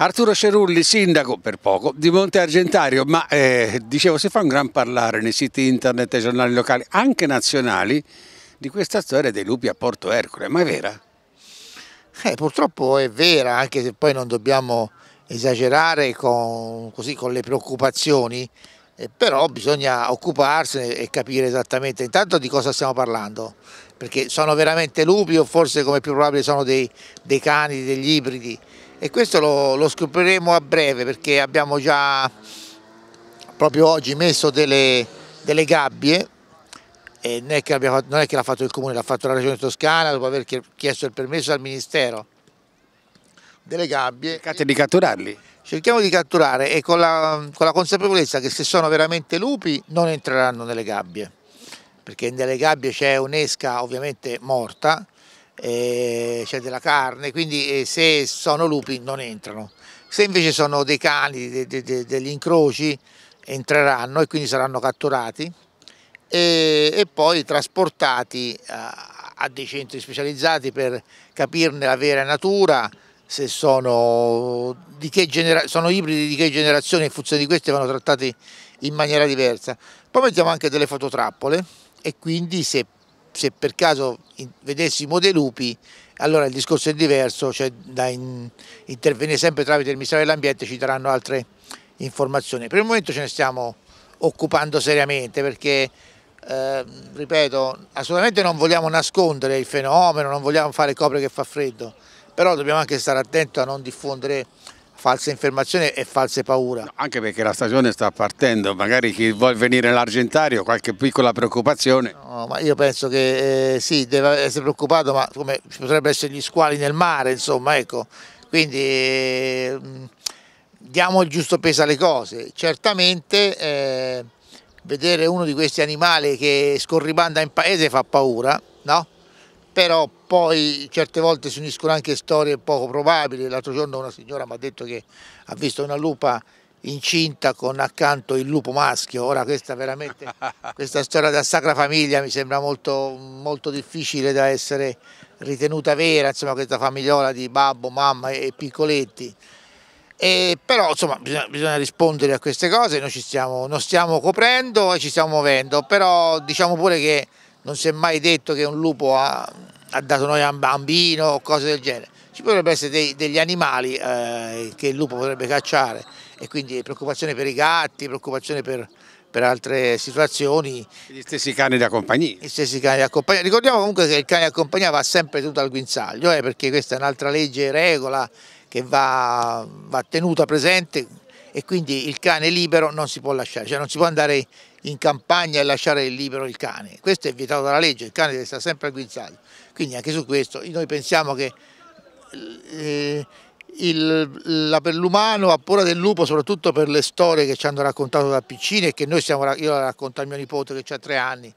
Arturo Cerulli, sindaco per poco di Monte Argentario, ma eh, dicevo si fa un gran parlare nei siti internet e giornali locali, anche nazionali, di questa storia dei lupi a Porto Ercole, ma è vera? Eh, purtroppo è vera, anche se poi non dobbiamo esagerare con, così, con le preoccupazioni, eh, però bisogna occuparsene e capire esattamente intanto di cosa stiamo parlando, perché sono veramente lupi o forse come più probabile sono dei, dei cani, degli ibridi e questo lo, lo scopriremo a breve perché abbiamo già proprio oggi messo delle, delle gabbie e non è, che abbiamo, non è che l'ha fatto il comune, l'ha fatto la regione toscana dopo aver chiesto il permesso al ministero delle gabbie. Cercate di catturarli? Cerchiamo di catturare e con la, con la, consapevolezza che se sono veramente lupi non entreranno nelle gabbie, perché nelle gabbie c'è un'esca ovviamente morta c'è della carne, quindi se sono lupi non entrano. Se invece sono dei cani, de, de, de, degli incroci, entreranno e quindi saranno catturati e, e poi trasportati a, a, dei centri specializzati per capirne la vera natura, se sono, sono ibridi di che generazione in funzione di queste vanno trattati in maniera diversa. Poi mettiamo anche delle fototrappole e quindi se se per caso vedessimo dei lupi, allora il discorso è diverso, cioè da in, intervenire sempre tramite il Ministero dell'Ambiente ci daranno altre informazioni. Per il momento ce ne stiamo occupando seriamente perché, eh, ripeto, assolutamente non vogliamo nascondere il fenomeno, non vogliamo fare copre che fa freddo, però dobbiamo anche stare attenti a non diffondere falsa informazione e false paura. No, anche perché la stagione sta partendo, magari chi vuole venire all'Argentario qualche piccola preoccupazione. No, ma io penso che eh, sì, deve essere preoccupato, ma come ci potrebbero essere gli squali nel mare, insomma, ecco. Quindi eh, diamo il giusto peso alle cose. Certamente eh, vedere uno di questi animali che scorribanda in paese fa paura, no? però poi certe volte si uniscono anche storie poco probabili. L'altro giorno una signora mi ha detto che ha visto una lupa incinta con accanto il lupo maschio. Ora questa veramente, questa storia della Sacra Famiglia mi sembra molto, molto difficile da essere ritenuta vera, insomma questa famigliola di babbo, mamma e piccoletti. E però insomma bisogna, bisogna, rispondere a queste cose, noi ci stiamo, non stiamo coprendo e ci stiamo muovendo, però diciamo pure che non si è mai detto che un lupo ha, ha dato noi a un bambino o cose del genere. Ci potrebbero essere dei, degli animali eh, che il lupo potrebbe cacciare e quindi preoccupazione per i gatti, preoccupazione per, per altre situazioni. Gli stessi cani da compagnia. Gli stessi cani da compagnia. Ricordiamo comunque che il cane da compagnia va sempre tutto al guinzaglio, eh, perché questa è un'altra legge regola che va, va, tenuta presente e quindi il cane libero non si può lasciare, cioè non si può andare in campagna e lasciare libero il cane. Questo è vietato dalla legge, il cane deve stare sempre al guinzaglio. Quindi anche su questo noi pensiamo che eh, l'umano ha paura del lupo soprattutto per le storie che ci hanno raccontato da piccini e che noi siamo, io la racconto a mio nipote che ha tre anni,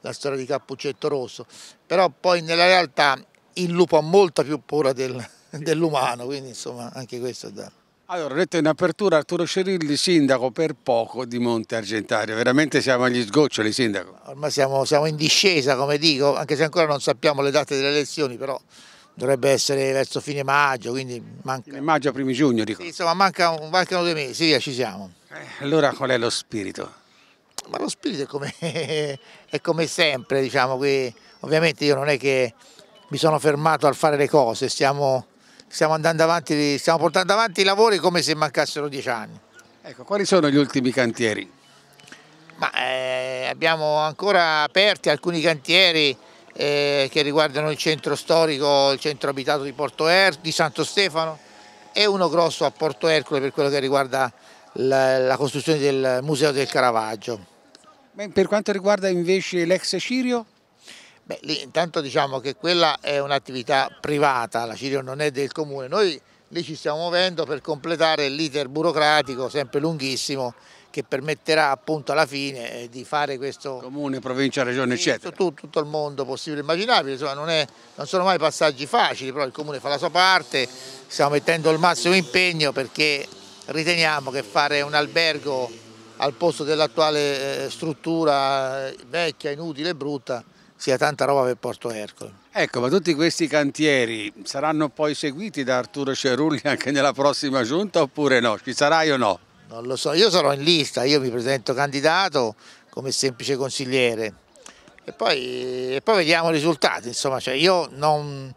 la storia di Cappuccetto Rosso, però poi nella realtà il lupo ha molta più paura del, dell'umano, quindi insomma anche questo è da... Allora, ho detto in apertura Arturo Cerilli, sindaco per poco di Monte Argentario, veramente siamo agli sgoccioli sindaco. Ormai siamo, siamo in discesa come dico, anche se ancora non sappiamo le date delle elezioni però dovrebbe essere verso fine maggio, quindi manca... Fine maggio, primi giugno dico. Sì, insomma manca, mancano due mesi, via ci siamo. Eh, allora qual è lo spirito? Ma lo spirito è come, è come sempre, diciamo, qui ovviamente io non è che mi sono fermato al fare le cose, stiamo stiamo andando avanti, stiamo portando avanti i lavori come se mancassero dieci anni. Ecco, quali sono gli ultimi cantieri? Ma, eh, abbiamo ancora aperti alcuni cantieri eh, che riguardano il centro storico, il centro abitato di, Porto er di Santo Stefano e uno grosso a Porto Ercole per quello che riguarda la, la costruzione del Museo del Caravaggio. Per quanto riguarda invece l'ex Cirio? Beh, lì intanto diciamo che quella è un'attività privata, la Cirio non è del comune, noi lì ci stiamo muovendo per completare l'iter burocratico sempre lunghissimo che permetterà appunto alla fine eh, di fare questo... Comune, provincia, regione, eccetera. Tutto, tutto il mondo possibile e immaginabile, insomma non, è, non sono mai passaggi facili, però il comune fa la sua parte, stiamo mettendo il massimo impegno perché riteniamo che fare un albergo al posto dell'attuale eh, struttura eh, vecchia, inutile e brutta sia tanta roba per Porto Ercole. Ecco, ma tutti questi cantieri saranno poi seguiti da Arturo Cerulli anche nella prossima giunta oppure no? Ci sarai o no? Non lo so, io sarò in lista, io mi presento candidato come semplice consigliere e poi, e poi vediamo i risultati, insomma, cioè io non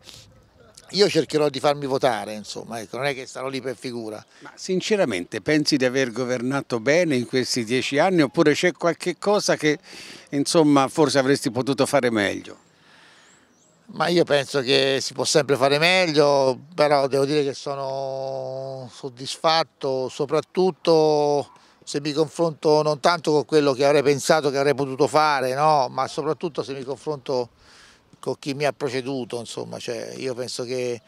io cercherò di farmi votare, insomma, ecco, non è che starò lì per figura. Ma sinceramente pensi di aver governato bene in questi dieci anni oppure c'è qualche cosa che insomma, forse avresti potuto fare meglio? Ma io penso che si può sempre fare meglio, però devo dire che sono soddisfatto soprattutto se mi confronto non tanto con quello che avrei pensato che avrei potuto fare, no? ma soprattutto se mi confronto con chi mi ha proceduto, insomma, cioè, io penso che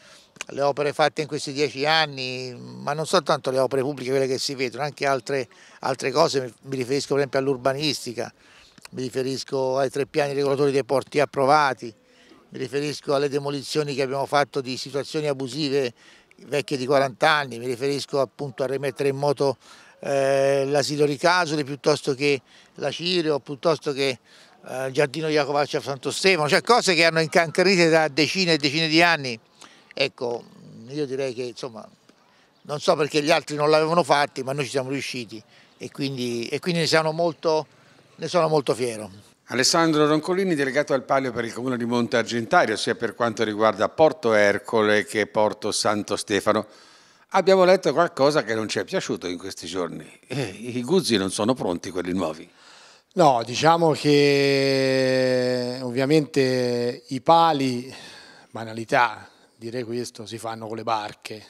le opere fatte in questi dieci anni, ma non soltanto le opere pubbliche, quelle che si vedono, anche altre, altre cose, mi riferisco per esempio all'urbanistica, mi riferisco ai tre piani regolatori dei porti approvati, mi riferisco alle demolizioni che abbiamo fatto di situazioni abusive vecchie di 40 anni, mi riferisco appunto a rimettere in moto eh, l'asilo Ricasoli piuttosto che la Cireo, piuttosto che eh, Giardino Iacovacci a Santo Stefano, cioè cose che hanno incancarite da decine e decine di anni. Ecco, io direi che insomma, non so perché gli altri non l'avevano fatti, ma noi ci siamo riusciti e quindi, e quindi ne, sono molto, ne sono molto fiero. Alessandro Roncolini, delegato al Palio per il Comune di Monte Argentario, sia per quanto riguarda Porto Ercole che Porto Santo Stefano. Abbiamo letto qualcosa che non ci è piaciuto in questi giorni. Eh, I guzzi non sono pronti, quelli nuovi. No, diciamo che ovviamente i pali, banalità, dire questo, si fanno con le barche.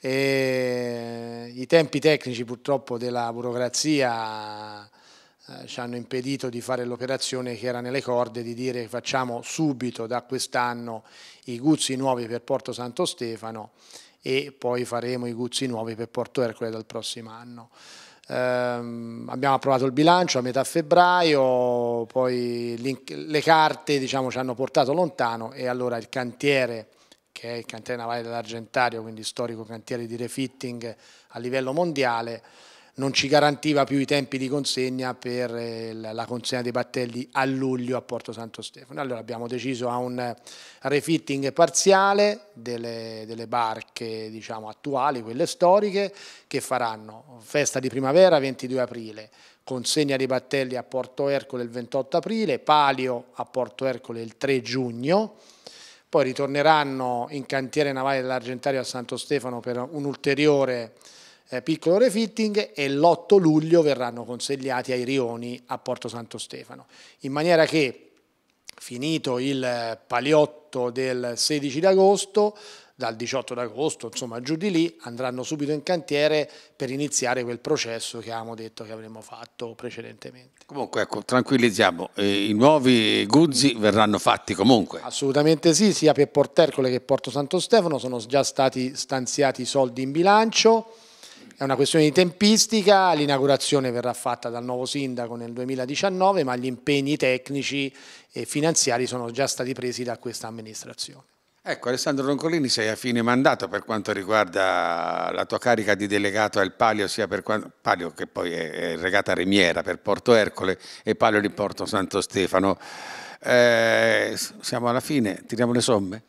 I tempi tecnici purtroppo della burocrazia eh, ci hanno impedito di fare l'operazione che era nelle corde di dire facciamo subito da quest'anno i guzzi nuovi per Porto Santo Stefano e poi faremo i guzzi nuovi per Porto Ercole dal prossimo anno. Eh, abbiamo approvato il bilancio a metà febbraio, poi le carte diciamo, ci hanno portato lontano e allora il cantiere, che è il cantiere navale dell'Argentario, quindi storico cantiere di refitting a livello mondiale, non ci garantiva più i tempi di consegna per eh, la consegna dei battelli a luglio a Porto Santo Stefano. Allora abbiamo deciso a un refitting parziale delle, delle barche diciamo, attuali, quelle storiche, che faranno festa di primavera 22 aprile, consegna dei battelli a Porto Ercole il 28 aprile, palio a Porto Ercole il 3 giugno, poi ritorneranno in cantiere navale dell'Argentario a Santo Stefano per un'ulteriore ulteriore eh, piccolo refitting e l'8 luglio verranno consegnati ai rioni a Porto Santo Stefano, in maniera che finito il eh, paliotto del 16 d'agosto, dal 18 d'agosto, insomma giù di lì, andranno subito in cantiere per iniziare quel processo che avevamo detto che avremmo fatto precedentemente. Comunque ecco, tranquillizziamo, eh, i nuovi guzzi verranno fatti comunque? Assolutamente sì, sia per Portercole che Porto Santo Stefano sono già stati stanziati i soldi in bilancio, è una questione di tempistica, l'inaugurazione verrà fatta dal nuovo sindaco nel 2019, ma gli impegni tecnici e finanziari sono già stati presi da questa amministrazione. Ecco, Alessandro Roncolini, sei a fine mandato per quanto riguarda la tua carica di delegato al Palio, sia per quanto, Palio che poi è, regata Remiera per Porto Ercole e Palio di Porto Santo Stefano. Eh, siamo alla fine, tiriamo le somme?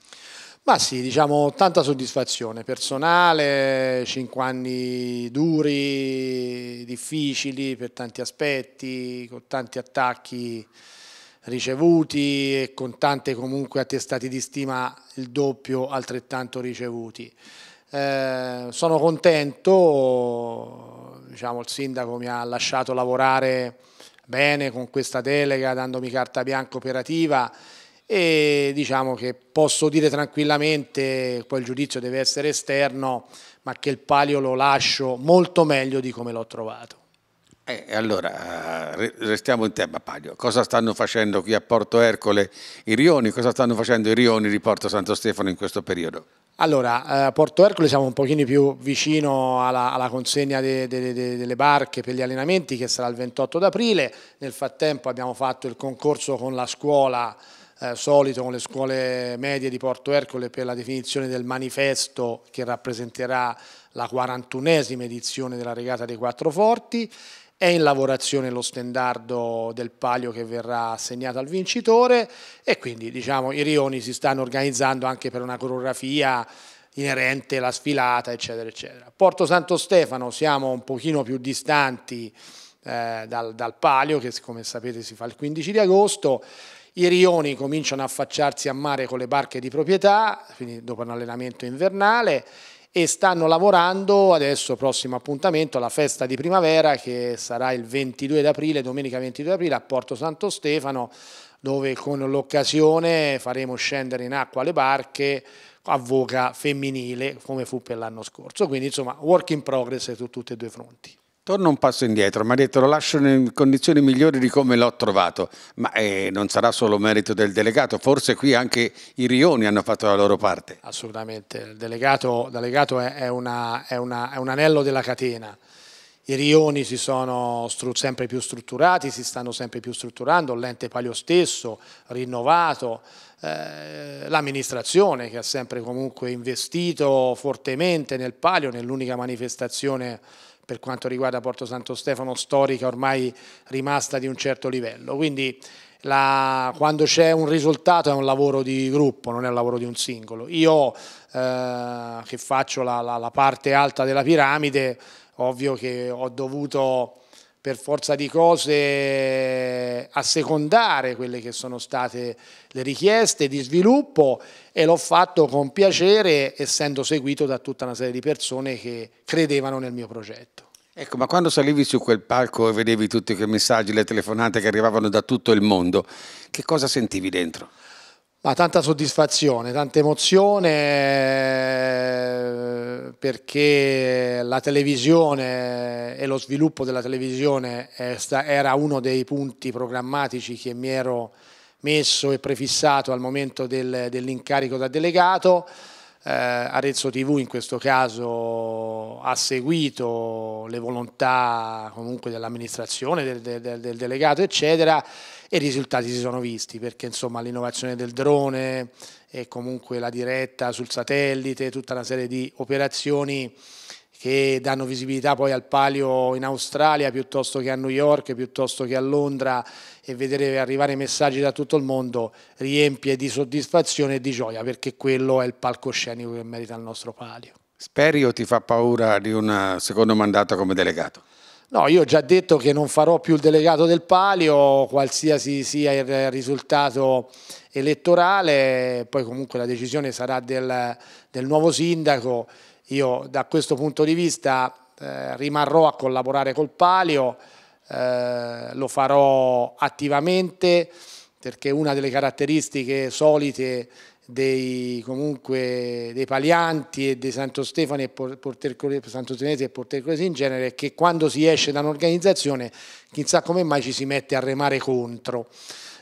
Ma sì, diciamo tanta soddisfazione personale, cinque anni duri, difficili per tanti aspetti, con tanti attacchi ricevuti e con tante comunque attestati di stima il doppio altrettanto ricevuti. Eh, sono contento, diciamo, il sindaco mi ha lasciato lavorare bene con questa delega dandomi carta bianca operativa e diciamo che posso dire tranquillamente, poi il giudizio deve essere esterno, ma che il palio lo lascio molto meglio di come l'ho trovato. Eh, allora, eh, restiamo in tema Palio. Cosa stanno facendo qui a Porto Ercole i Rioni? Cosa stanno facendo i Rioni di Porto Santo Stefano in questo periodo? Allora, eh, a Porto Ercole siamo un pochino più vicino alla, alla consegna de, de, de, delle barche per gli allenamenti che sarà il 28 d'aprile. Nel frattempo abbiamo fatto il concorso con la scuola eh, solito con le scuole medie di Porto Ercole per la definizione del manifesto che rappresenterà la 41esima edizione della regata dei quattro forti. È in lavorazione lo stendardo del palio che verrà assegnato al vincitore e quindi diciamo, i rioni si stanno organizzando anche per una coreografia inerente alla sfilata eccetera eccetera. Porto Santo Stefano siamo un pochino più distanti eh, dal, dal palio che come sapete si fa il 15 di agosto i rioni cominciano a affacciarsi a mare con le barche di proprietà, quindi dopo un allenamento invernale, e stanno lavorando adesso prossimo appuntamento alla festa di primavera che sarà il 22 d'aprile, domenica 22 d'aprile a Porto Santo Stefano dove con l'occasione faremo scendere in acqua le barche a voca femminile come fu per l'anno scorso, quindi insomma work in progress su tutti e due fronti. Torno un passo indietro, mi ha detto lo lascio in condizioni migliori di come l'ho trovato, ma eh, non sarà solo merito del delegato, forse qui anche i Rioni hanno fatto la loro parte. Assolutamente, il delegato, delegato è, è, una, è, una, è, un anello della catena, i Rioni si sono sempre più strutturati, si stanno sempre più strutturando, l'ente palio stesso, rinnovato, eh, l'amministrazione che ha sempre comunque investito fortemente nel palio, nell'unica manifestazione per quanto riguarda Porto Santo Stefano storica ormai rimasta di un certo livello. Quindi la, quando c'è un risultato è un lavoro di gruppo, non è un lavoro di un singolo. Io eh, che faccio la, la, la parte alta della piramide, ovvio che ho dovuto per forza di cose assecondare quelle che sono state le richieste di sviluppo e l'ho fatto con piacere essendo seguito da tutta una serie di persone che credevano nel mio progetto. Ecco, ma quando salivi su quel palco e vedevi tutti quei messaggi, le telefonate che arrivavano da tutto il mondo, che cosa sentivi dentro? Ma tanta soddisfazione, tanta emozione perché la televisione e lo sviluppo della televisione era uno dei punti programmatici che mi ero messo e prefissato al momento del, dell'incarico da delegato. Eh, Arezzo TV in questo caso ha seguito le volontà comunque dell'amministrazione, del, del, del delegato eccetera e i risultati si sono visti perché insomma l'innovazione del drone e comunque la diretta sul satellite, tutta una serie di operazioni che danno visibilità poi al palio in Australia piuttosto che a New York, piuttosto che a Londra e vedere arrivare messaggi da tutto il mondo riempie di soddisfazione e di gioia perché quello è il palcoscenico che merita il nostro palio. Speri o ti fa paura di un secondo mandato come delegato? No, io ho già detto che non farò più il delegato del palio, qualsiasi sia il risultato elettorale, poi comunque la decisione sarà del, del nuovo sindaco. Io da questo punto di vista eh, rimarrò a collaborare col palio, eh, lo farò attivamente perché una delle caratteristiche solite dei, comunque, dei Palianti e dei Santo Stefano e Santo Santostenesi e Portercolesi in genere è che quando si esce da un'organizzazione chissà come mai ci si mette a remare contro.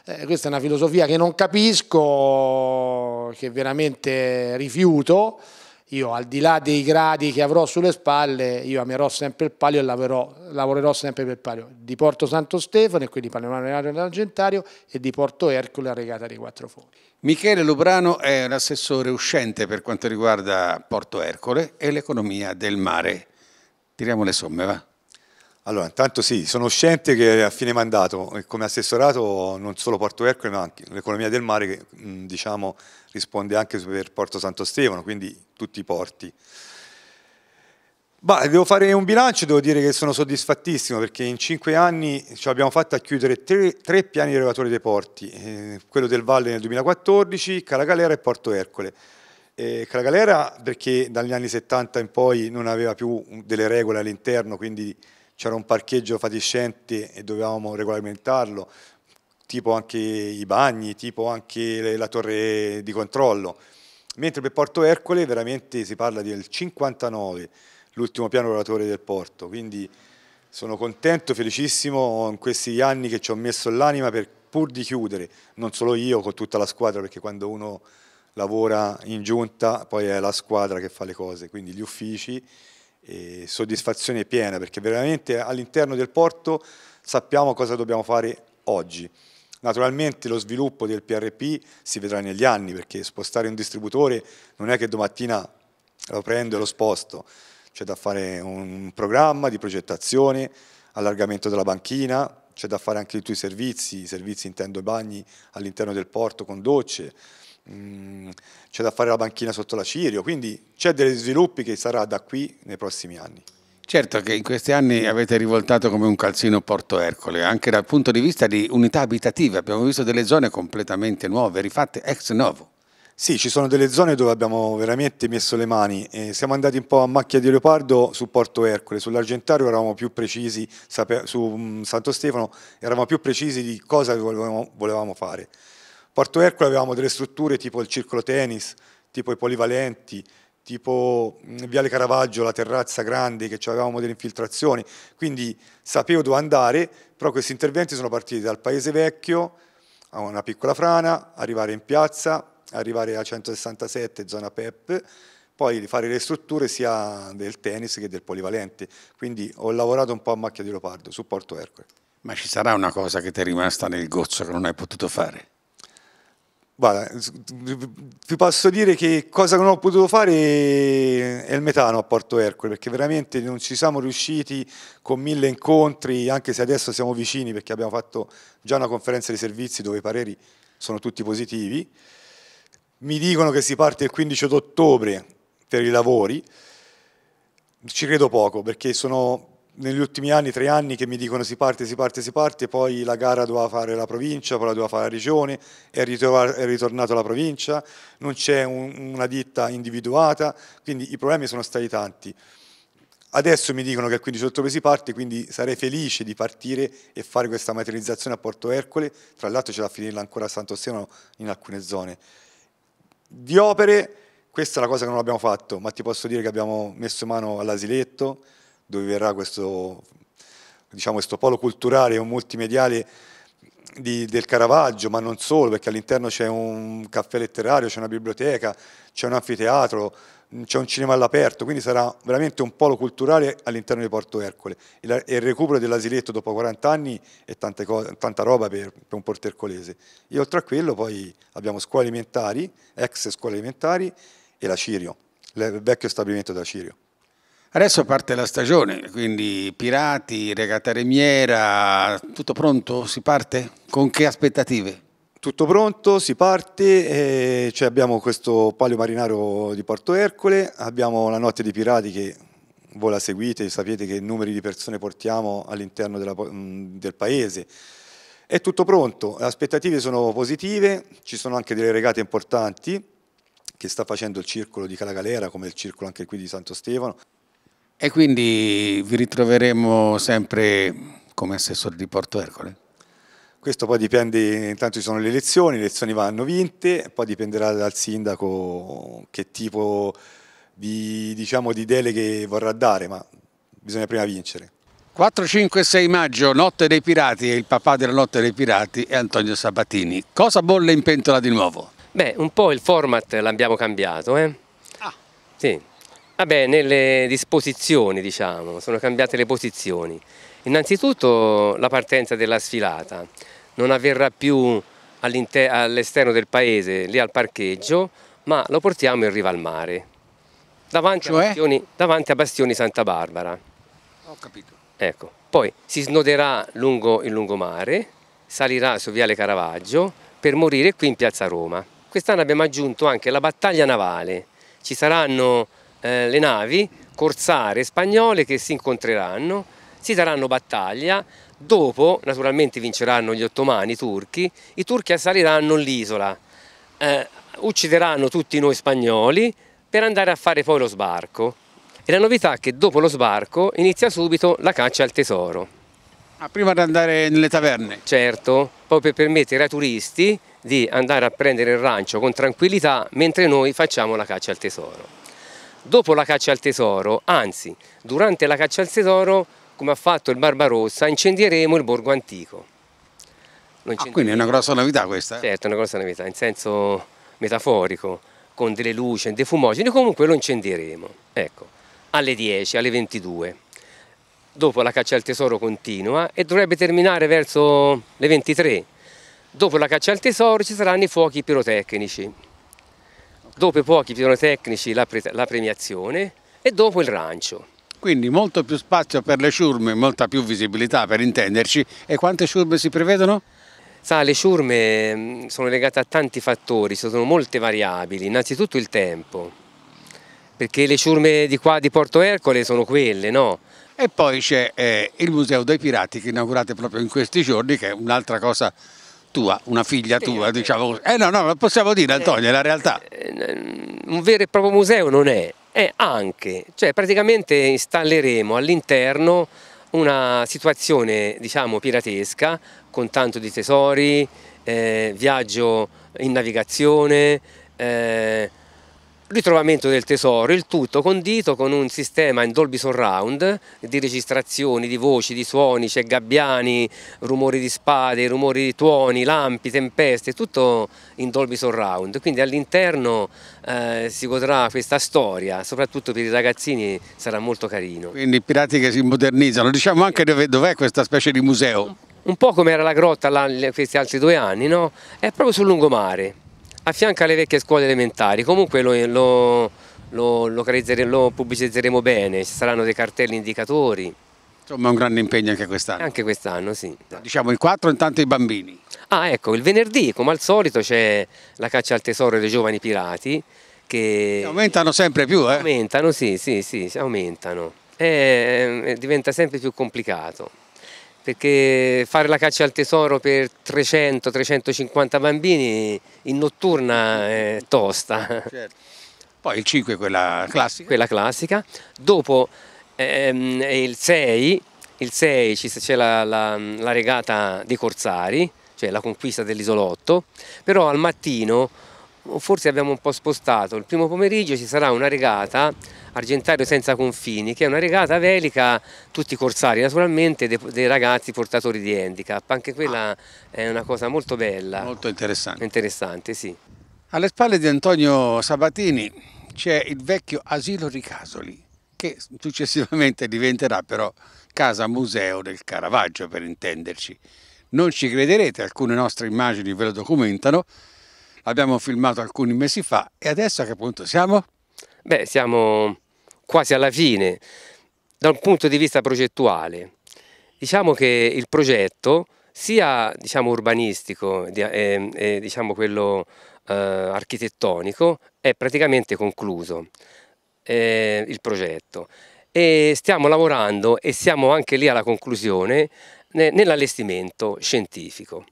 Eh, questa è una filosofia che non capisco, che veramente rifiuto, io al di là dei gradi che avrò sulle spalle, io amerò sempre il palio e lavorerò, lavorerò sempre per il palio di Porto Santo Stefano e quindi Palermo Argentario e di Porto Ercole a regata dei quattro fuochi. Michele Lubrano è l'assessore uscente per quanto riguarda Porto Ercole e l'economia del mare. Tiriamo le somme, va? Allora, intanto sì, sono sciente che a fine mandato, come assessorato, non solo Porto Ercole, ma anche l'economia del mare, che diciamo, risponde anche per Porto Santo Stefano, quindi tutti i porti. Bah, devo fare un bilancio, devo dire che sono soddisfattissimo perché in cinque anni ci abbiamo fatto a chiudere tre, tre piani regolatori dei porti, eh, quello del Valle nel 2014, Caracalera e Porto Ercole. Eh, Calagalera perché dagli anni 70 in poi non aveva più delle regole all'interno, quindi c'era un parcheggio fatiscente e dovevamo regolamentarlo, tipo anche i bagni, tipo anche la torre di controllo. Mentre per Porto Ercole veramente si parla del 59, l'ultimo piano regolatore del porto, quindi sono contento, felicissimo in questi anni che ci ho messo l'anima per pur di chiudere, non solo io, con tutta la squadra, perché quando uno lavora in giunta poi è la squadra che fa le cose, quindi gli uffici, soddisfazione piena perché veramente all'interno del porto sappiamo cosa dobbiamo fare oggi. Naturalmente lo sviluppo del PRP si vedrà negli anni perché spostare un distributore non è che domattina lo prendo e lo sposto, c'è da fare un programma di progettazione, allargamento della banchina, c'è da fare anche i tuoi servizi, i servizi intendo i bagni all'interno del porto con docce, Mm, c'è da fare la banchina sotto la Cirio, quindi c'è degli sviluppi che sarà da qui nei prossimi anni. Certo che in questi anni avete rivoltato come un calzino Porto Ercole, anche dal punto di vista di unità abitative, abbiamo visto delle zone completamente nuove, rifatte ex novo. Sì, ci sono delle zone dove abbiamo veramente messo le mani, eh, siamo andati un po' a macchia di leopardo su Porto Ercole, sull'Argentario eravamo più precisi, su mm, Santo Stefano eravamo più precisi di cosa volevamo fare. Porto Ercole avevamo delle strutture tipo il circolo tennis, tipo i polivalenti, tipo mm, Viale Caravaggio, la terrazza grande, che avevamo delle infiltrazioni, quindi sapevo dove andare, però questi interventi sono partiti dal paese vecchio a una piccola frana, arrivare in piazza, arrivare a 167 zona PEP, poi fare le strutture sia del tennis che del polivalente, quindi ho lavorato un po' a macchia di leopardo su Porto Ercole. Ma ci sarà una cosa che ti è rimasta nel gozzo che non hai potuto fare? Guarda, vi posso dire che cosa non ho potuto fare è il metano a Porto Ercole, perché veramente non ci siamo riusciti con mille incontri, anche se adesso siamo vicini perché abbiamo fatto già una conferenza di servizi dove i pareri sono tutti positivi. Mi dicono che si parte il 15 ottobre per i lavori, ci credo poco perché sono negli ultimi anni, tre anni che mi dicono si parte, si parte, si parte, poi la gara doveva fare la provincia, poi la doveva fare la regione, è, ritornato la provincia, non c'è un, una ditta individuata, quindi i problemi sono stati tanti. Adesso mi dicono che il 15 ottobre si parte, quindi sarei felice di partire e fare questa materializzazione a Porto Ercole, tra l'altro ce la finirla ancora a Sant'Ostiano in alcune zone. Di opere, questa è la cosa che non abbiamo fatto, ma ti posso dire che abbiamo messo mano all'asiletto, dove verrà questo, diciamo, questo polo culturale o multimediale di, del Caravaggio, ma non solo, perché all'interno c'è un caffè letterario, c'è una biblioteca, c'è un anfiteatro, c'è un cinema all'aperto, quindi sarà veramente un polo culturale all'interno di Porto Ercole. E, la, e il recupero dell'asiletto dopo 40 anni è cose, tanta roba per, per, un porto ercolese. E oltre a quello poi abbiamo scuole alimentari, ex scuole alimentari, e la Cirio, il vecchio stabilimento della Cirio. Adesso parte la stagione, quindi Pirati, Regata Remiera, tutto pronto? Si parte? Con che aspettative? Tutto pronto, si parte, eh, cioè abbiamo questo palio marinaro di Porto Ercole, abbiamo la notte dei Pirati che voi la seguite, sapete che numeri di persone portiamo all'interno mm, del paese. È tutto pronto, le aspettative sono positive, ci sono anche delle regate importanti che sta facendo il circolo di Calagalera come il circolo anche qui di Santo Stefano. E quindi vi ritroveremo sempre come assessore di Porto Ercole? Questo poi dipende, intanto ci sono le elezioni, le elezioni vanno vinte, poi dipenderà dal sindaco che tipo di, diciamo, di deleghe vorrà dare, ma bisogna prima vincere. 4, 5, 6 maggio, Notte dei Pirati e il papà della Notte dei Pirati è Antonio Sabatini. Cosa bolle in pentola di nuovo? Beh, un po' il format l'abbiamo cambiato, eh? Ah. Sì. Vabbè, nelle disposizioni diciamo, sono cambiate le posizioni. Innanzitutto la partenza della sfilata non avverrà più all'esterno del paese, lì al parcheggio, ma lo portiamo in riva al mare, davanti, cioè? a, Bastioni, davanti a, Bastioni, Santa Barbara. Ho capito. Ecco. Poi si snoderà lungo il lungomare, salirà su Viale Caravaggio per morire qui in Piazza Roma. Quest'anno abbiamo aggiunto anche la battaglia navale. Ci saranno eh, le navi corsare spagnole che si incontreranno, si daranno battaglia, dopo naturalmente vinceranno gli ottomani turchi, i turchi assaliranno l'isola, eh, uccideranno tutti noi spagnoli per andare a fare poi lo sbarco. E la novità è che dopo lo sbarco inizia subito la caccia al tesoro. Ah, prima di andare nelle taverne? Certo, proprio per permettere ai turisti di andare a prendere il rancio con tranquillità mentre noi facciamo la caccia al tesoro dopo la caccia al tesoro, anzi durante la caccia al tesoro, come ha fatto il Barbarossa, incendieremo il borgo antico. Ah, quindi è una grossa novità questa? Eh? Certo, è una grossa novità, in senso metaforico, con delle luci, dei fumogeni, comunque lo incendieremo, ecco, alle 10, alle 22. Dopo la caccia al tesoro continua e dovrebbe terminare verso le 23. Dopo la caccia al tesoro ci saranno i fuochi pirotecnici dopo pochi pirotecnici la, pre la premiazione e dopo il rancio. Quindi molto più spazio per le ciurme, molta più visibilità per intenderci. E quante ciurme si prevedono? Sa, le ciurme mm, sono legate a tanti fattori, sono molte variabili, innanzitutto il tempo, perché le ciurme di qua di Porto Ercole sono quelle, no? E poi c'è eh, il Museo dei Pirati che inaugurate proprio in questi giorni, che è un'altra cosa tua, una figlia tua, eh, diciamo eh. così. Eh no, no, ma possiamo dire eh, Antonio, è la realtà. Un vero e proprio museo non è, è anche, cioè praticamente installeremo all'interno una situazione diciamo piratesca con tanto di tesori, eh, viaggio in navigazione, eh, ritrovamento del tesoro, il tutto condito con un sistema in Dolby Surround di registrazioni di voci, di suoni, c'è gabbiani, rumori di spade, rumori di tuoni, lampi, tempeste, tutto in Dolby Surround, quindi all'interno eh, si godrà questa storia, soprattutto per i ragazzini sarà molto carino. Quindi i pirati che si modernizzano, diciamo anche dov'è dov questa specie di museo? Un po' come era la grotta là, questi altri due anni, no? È proprio sul lungomare, affianca alle vecchie scuole elementari, comunque lo, lo, lo, lo pubblicizzeremo bene, ci saranno dei cartelli indicatori. Insomma è un grande impegno anche quest'anno. Anche quest'anno, sì. Diciamo il 4 intanto i bambini. Ah ecco, il venerdì come al solito c'è la caccia al tesoro dei giovani pirati che... Aumentano sempre più, eh? Aumentano, sì, sì, sì, aumentano. E, eh, diventa sempre più complicato perché fare la caccia al tesoro per 300-350 bambini in notturna eh, tosta. Certo. Poi il 5 è quella classica. Quella classica. Dopo ehm, il 6, il 6 c'è la, la, la regata di Corsari, cioè la conquista dell'isolotto, però al mattino forse abbiamo un po' spostato. Il primo pomeriggio ci sarà una regata, Argentario senza confini, che è una regata velica, tutti corsari naturalmente, dei, dei ragazzi portatori di handicap. Anche quella ah. è una cosa molto bella. Molto interessante. Interessante, sì. Alle spalle di Antonio Sabatini c'è il vecchio asilo Ricasoli, che successivamente diventerà però casa museo del Caravaggio, per intenderci. Non ci crederete, alcune nostre immagini ve lo documentano, abbiamo filmato alcuni mesi fa e adesso a che punto siamo? Beh, siamo quasi alla fine. Dal punto di vista progettuale, diciamo che il progetto, sia diciamo, urbanistico e, e eh, eh, diciamo, quello eh, architettonico, è praticamente concluso eh, il progetto. E stiamo lavorando e siamo anche lì alla conclusione nell'allestimento scientifico.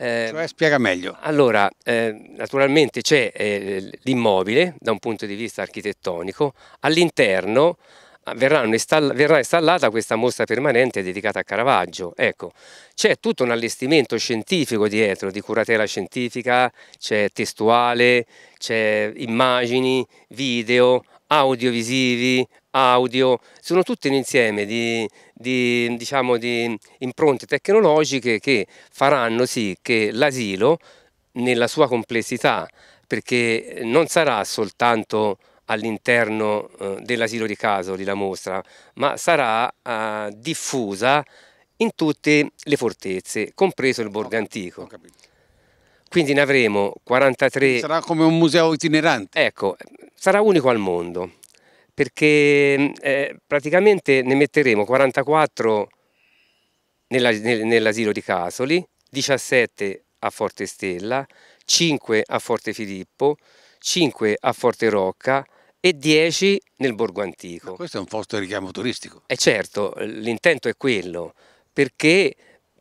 Eh, cioè, spiega meglio. Allora, eh, naturalmente c'è eh, l'immobile da un punto di vista architettonico, all'interno ah, install verrà installata questa mostra permanente dedicata a Caravaggio. Ecco, c'è tutto un allestimento scientifico dietro, di curatela scientifica, c'è testuale, c'è immagini, video, audiovisivi, audio, sono tutte un insieme di, di, diciamo, di impronte tecnologiche che faranno sì che l'asilo nella sua complessità, perché non sarà soltanto all'interno eh, dell'asilo di caso di la mostra, ma sarà uh, diffusa in tutte le fortezze, compreso il Borgo Antico. Quindi ne avremo 43. Sarà come un museo itinerante. Ecco, sarà unico al mondo perché mm, eh, praticamente ne metteremo 44 nell'asilo di Casoli, 17 a Forte Stella, 5 a Forte Filippo, 5 a Forte Rocca e 10 nel Borgo Antico. Ma questo è un posto di richiamo turistico. E eh, certo, l'intento è quello, perché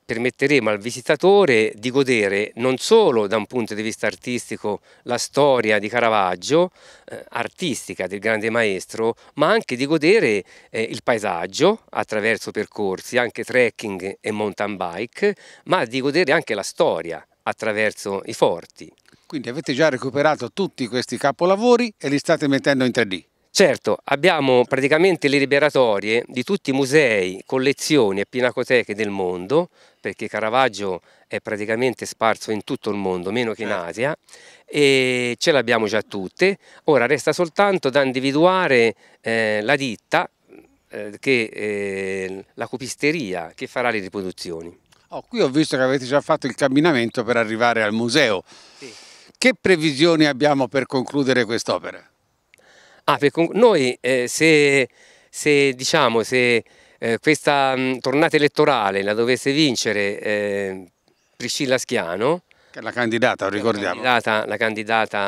permetteremo al visitatore di godere non solo da un punto di vista artistico la storia di Caravaggio, eh, artistica del grande maestro, ma anche di godere eh, il paesaggio attraverso percorsi, anche trekking e mountain bike, ma di godere anche la storia attraverso i forti. Quindi avete già recuperato tutti questi capolavori e li state mettendo in 3D? Certo, abbiamo praticamente le liberatorie di tutti i musei, collezioni e pinacoteche del mondo, perché Caravaggio è praticamente sparso in tutto il mondo, meno che in certo. Asia, e ce l'abbiamo già tutte. Ora resta soltanto da individuare eh, la ditta, eh, che, eh, la copisteria, che farà le riproduzioni. Oh, qui ho visto che avete già fatto il camminamento per arrivare al museo. Sì. Che previsioni abbiamo per concludere quest'opera? Ah, per noi eh, se, se, diciamo, se eh, questa mh, mm, tornata elettorale la dovesse vincere eh, Priscilla Schiano... Che è la candidata, lo ricordiamo. La candidata, la candidata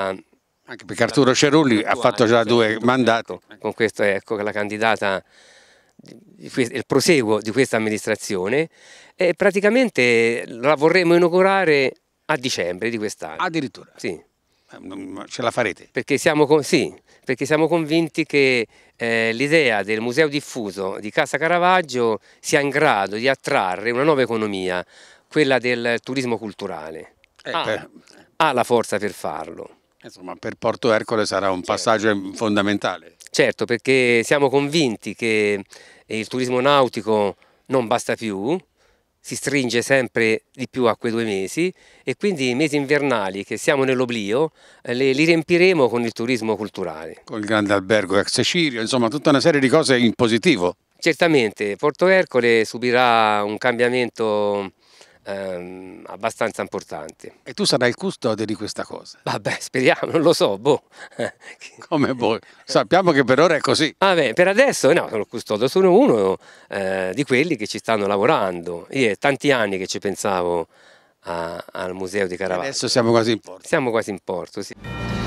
anche perché Arturo Cerulli ha fatto già due ecco, mandati. Ecco, ecco, con questo ecco la candidata, il proseguo di questa amministrazione e praticamente la vorremmo inaugurare a dicembre di quest'anno. Addirittura? Sì. Eh, ce la farete? Perché siamo, con, sì, perché siamo convinti che eh, l'idea del museo diffuso di Casa Caravaggio sia in grado di attrarre una nuova economia, quella del turismo culturale. Eh, ha, ha la forza per farlo. Insomma, per Porto Ercole sarà un certo. passaggio fondamentale. Certo, perché siamo convinti che il turismo nautico non basta più, si stringe sempre di più a quei due mesi e quindi i mesi invernali che siamo nell'oblio eh, li, li riempiremo con il turismo culturale. Con il grande albergo ex Cirio, insomma tutta una serie di cose in positivo. Certamente, Porto Ercole subirà un cambiamento ehm, abbastanza importanti. E tu sarai il custode di questa cosa? Vabbè, speriamo, non lo so, boh. Come vuoi, Sappiamo che per ora è così. Vabbè, per adesso no, sono il custode, sono uno eh, di quelli che ci stanno lavorando. Io è tanti anni che ci pensavo a, al museo di Caravaggio. Adesso siamo quasi in porto. Siamo quasi in porto, sì.